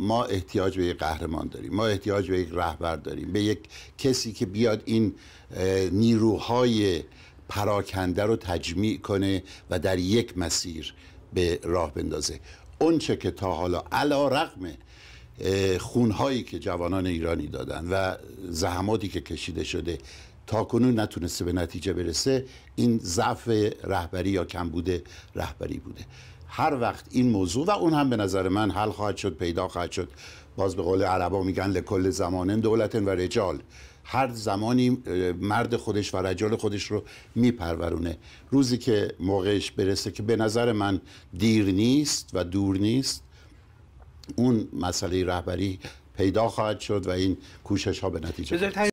ما احتیاج به یک قهرمان داریم ما احتیاج به یک رهبر داریم به یک کسی که بیاد این نیروهای پراکنده رو تجمیع کنه و در یک مسیر به راه بندازه اونچه که تا حالا علا رقمه خونهایی که جوانان ایرانی دادن و زحماتی که کشیده شده تا کنون نتونسته به نتیجه برسه این ضعف رهبری یا بوده رهبری بوده هر وقت این موضوع و اون هم به نظر من حل خواهد شد پیدا خواهد شد باز به قول عربا میگن لکل زمانن دولتن و رجال هر زمانی مرد خودش و رجال خودش رو میپرورونه روزی که موقعش برسه که به نظر من دیر نیست و دور نیست اون مسئله رهبری پیدا خواهد شد و این کوشش ها به نتیجه